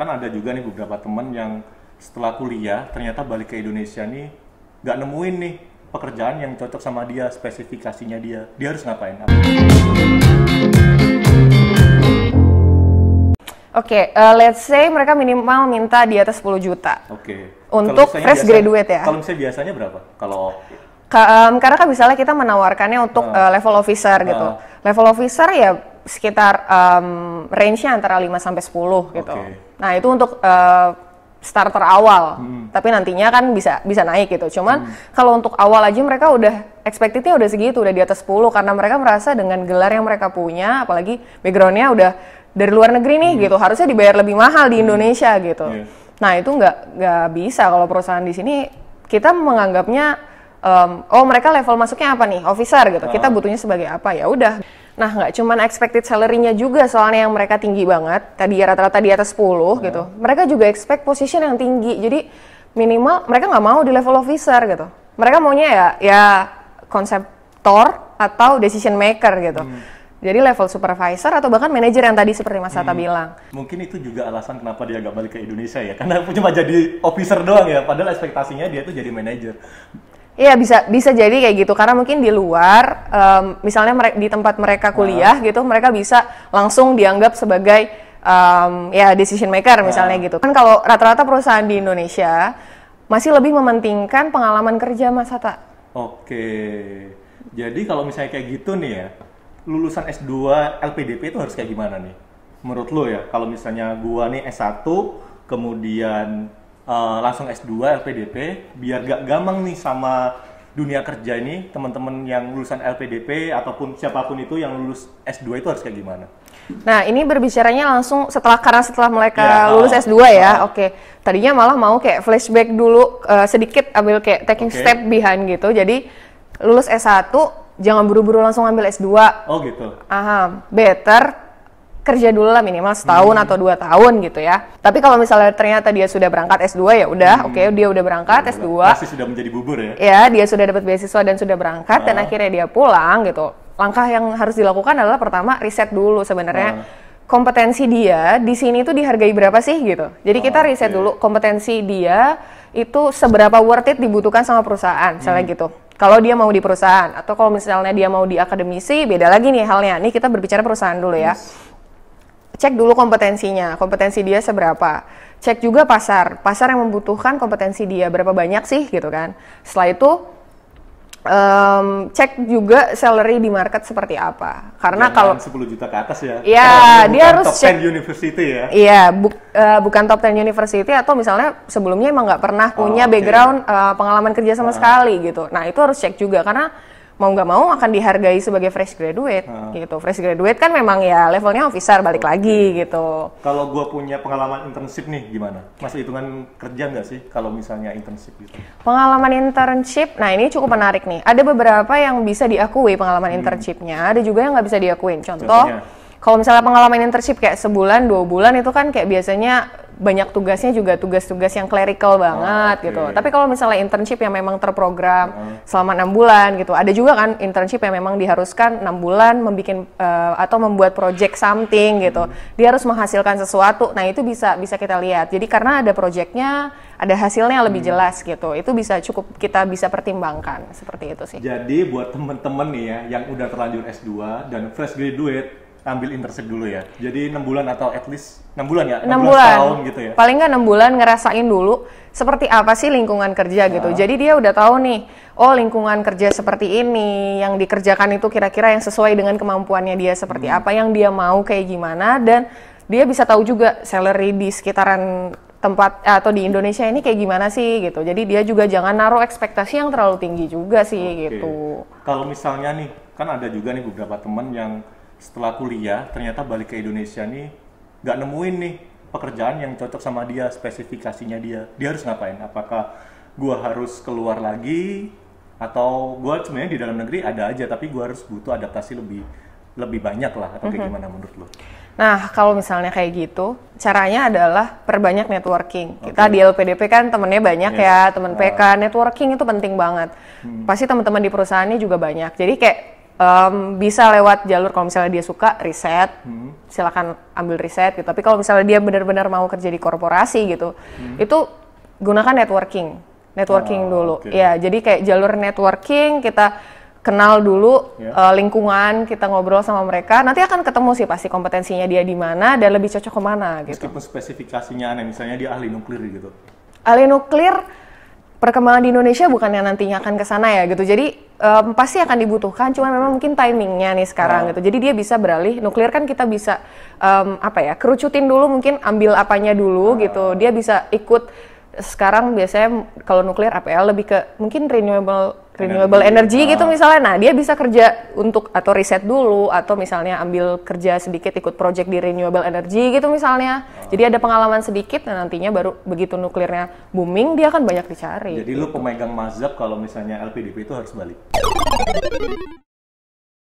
kan ada juga nih beberapa teman yang setelah kuliah ternyata balik ke Indonesia nih nggak nemuin nih pekerjaan yang cocok sama dia spesifikasinya dia dia harus ngapain Oke, okay, uh, eh, let's say mereka minimal minta di atas 10 juta. Oke. Okay. Untuk fresh biasanya, graduate ya. Kalau misalnya biasanya berapa? Kalau Ka, um, karena kan misalnya kita menawarkannya untuk uh, uh level officer uh, gitu. Ah. Level officer ya sekitar um, range-nya antara 5 sampai 10 gitu. Okay. Nah, itu untuk uh, starter awal. Hmm. Tapi nantinya kan bisa bisa naik gitu. Cuman hmm. kalau untuk awal aja mereka udah expected-nya udah segitu, udah di atas 10 karena mereka merasa dengan gelar yang mereka punya, apalagi background-nya udah dari luar negeri nih hmm. gitu, harusnya dibayar lebih mahal di hmm. Indonesia gitu. Yeah. Nah, itu nggak nggak bisa kalau perusahaan di sini kita menganggapnya um, oh mereka level masuknya apa nih, officer gitu. Kita ah. butuhnya sebagai apa? Ya udah. Nah, nggak cuma expected salary-nya juga soalnya yang mereka tinggi banget, tadi ya, rata-rata di atas 10 hmm. Iya. gitu. Mereka juga expect position yang tinggi. Jadi minimal mereka nggak mau di level officer gitu. Mereka maunya ya ya konseptor atau decision maker gitu. Hmm. Jadi level supervisor atau bahkan manajer yang tadi seperti Mas Tata hmm. bilang. Mungkin itu juga alasan kenapa dia agak balik ke Indonesia ya. Karena cuma jadi officer doang ya. Padahal ekspektasinya dia itu jadi manajer. Iya bisa bisa jadi kayak gitu karena mungkin di luar um, misalnya mere- di tempat mereka kuliah nah. gitu mereka bisa langsung dianggap sebagai um, ya decision maker misalnya iya. gitu kan kalau rata-rata perusahaan di Indonesia masih lebih mementingkan pengalaman kerja masa tak Oke jadi kalau misalnya kayak gitu nih ya lulusan S2 LPDP itu harus kayak gimana nih menurut lo ya kalau misalnya gua nih S1 kemudian Eh, langsung S2 LPDP biar gak gampang nih sama dunia kerja ini teman-teman yang lulusan LPDP ataupun siapapun itu yang lulus S2 itu harus kayak gimana? Nah, ini berbicaranya langsung setelah karena setelah mereka ya, oh. lulus S2 ya. Uh, Oke. Okay. Tadinya malah mau kayak flashback dulu uh, sedikit ambil kayak taking okay. step behind gitu. Jadi lulus S1 jangan buru-buru langsung ambil S2. Oh, gitu. Aha, better kerja dulu lah minimal setahun hmm. atau dua tahun gitu ya. Tapi kalau misalnya ternyata dia sudah berangkat S2 ya udah, hmm. oke okay, dia udah berangkat S2. Pasti sudah menjadi bubur ya. Ya, dia sudah dapat beasiswa dan sudah berangkat uh. dan ah. akhirnya dia pulang gitu. Langkah yang harus dilakukan adalah pertama riset dulu sebenarnya. uh. kompetensi dia di sini itu dihargai berapa sih gitu. Jadi oh, kita riset okay. dulu kompetensi dia itu seberapa worth it dibutuhkan sama perusahaan, misalnya hmm. gitu. Kalau dia mau di perusahaan atau kalau misalnya dia mau di akademisi, beda lagi nih halnya. Nih kita berbicara perusahaan dulu ya. Yes cek dulu kompetensinya, kompetensi dia seberapa. Cek juga pasar, pasar yang membutuhkan kompetensi dia berapa banyak sih gitu kan. Setelah itu um, cek juga salary di market seperti apa. Karena Jangan kalau 10 juta ke atas ya. Iya, dia harus top cek 10 university ya. Iya, bu, uh, bukan top 10 university atau misalnya sebelumnya emang nggak pernah punya oh, okay. background uh, pengalaman kerja sama uh. sekali gitu. Nah, itu harus cek juga karena mau nggak mau akan dihargai sebagai fresh graduate hmm. gitu. Fresh graduate kan memang ya levelnya officer balik okay. lagi gitu. Kalau gue punya pengalaman internship nih gimana? Masih hitungan kerja nggak sih kalau misalnya internship gitu? Pengalaman internship, nah ini cukup menarik nih. Ada beberapa yang bisa diakui pengalaman hmm. internshipnya, ada juga yang nggak bisa diakuin. Contoh. kalau misalnya pengalaman internship kayak sebulan dua bulan itu kan kayak biasanya banyak tugasnya juga tugas-tugas yang clerical ah, banget oh, okay. gitu. Tapi kalau misalnya internship yang memang terprogram -huh. Ah, ah. selama enam bulan gitu, ada juga kan internship yang memang diharuskan enam bulan membuat uh, eh, atau membuat project something gitu. -huh. Hmm. Dia harus menghasilkan sesuatu. Nah itu bisa bisa kita lihat. Jadi karena ada projectnya, ada hasilnya yang lebih -huh. Hmm. jelas gitu. Itu bisa cukup kita bisa pertimbangkan seperti itu sih. Jadi buat temen-temen nih ya yang udah terlanjur S2 dan fresh graduate ambil intersek dulu ya. Jadi enam bulan atau at least enam bulan ya, enam bulan, tahun gitu ya. Paling nggak enam bulan ngerasain dulu seperti apa sih lingkungan kerja nah. gitu. Ah. Jadi dia udah tahu nih, oh lingkungan kerja seperti ini yang dikerjakan itu kira-kira yang sesuai dengan kemampuannya dia seperti hmm. apa, yang dia mau kayak gimana dan dia bisa tahu juga salary di sekitaran tempat atau di Indonesia ini kayak gimana sih gitu. Jadi dia juga jangan naruh ekspektasi yang terlalu tinggi juga sih okay. gitu. Kalau misalnya nih, kan ada juga nih beberapa teman yang setelah kuliah ternyata balik ke Indonesia nih nggak nemuin nih pekerjaan yang cocok sama dia spesifikasinya dia dia harus ngapain apakah gue harus keluar lagi atau gue sebenarnya di dalam negeri ada aja tapi gue harus butuh adaptasi lebih lebih banyak lah atau kayak mm -hmm. gimana menurut lo? Nah kalau misalnya kayak gitu caranya adalah perbanyak networking. Okay. Kita di LPDP kan temennya banyak yes. ya temen PK uh. Ah. networking itu penting banget. Hmm. Pasti teman-teman di perusahaannya juga banyak. Jadi kayak um, bisa lewat jalur kalau misalnya dia suka riset hmm. silakan ambil riset gitu tapi kalau misalnya dia benar-benar mau kerja di korporasi gitu hmm. itu gunakan networking networking oh, dulu okay. ya jadi kayak jalur networking kita kenal dulu yeah. Ya. uh, lingkungan kita ngobrol sama mereka nanti akan ketemu sih pasti kompetensinya dia di mana dan lebih cocok kemana gitu meskipun spesifikasinya aneh misalnya dia ahli nuklir gitu ahli nuklir perkembangan di Indonesia bukannya nantinya akan ke sana ya gitu. Jadi um, pasti akan dibutuhkan, cuman memang mungkin timingnya nih sekarang ya. gitu. Jadi dia bisa beralih. Nuklir kan kita bisa um, apa ya kerucutin dulu mungkin ambil apanya dulu ah. gitu. Dia bisa ikut sekarang biasanya kalau nuklir APL lebih ke mungkin renewable renewable energy, energy gitu ah. misalnya. Nah, dia bisa kerja untuk atau riset dulu atau misalnya ambil kerja sedikit ikut project di renewable energy gitu misalnya. Oh. Jadi ada pengalaman sedikit dan nah, nantinya baru begitu nuklirnya booming dia akan banyak dicari. Jadi gitu. lu pemegang mazhab kalau misalnya LPDP itu harus balik.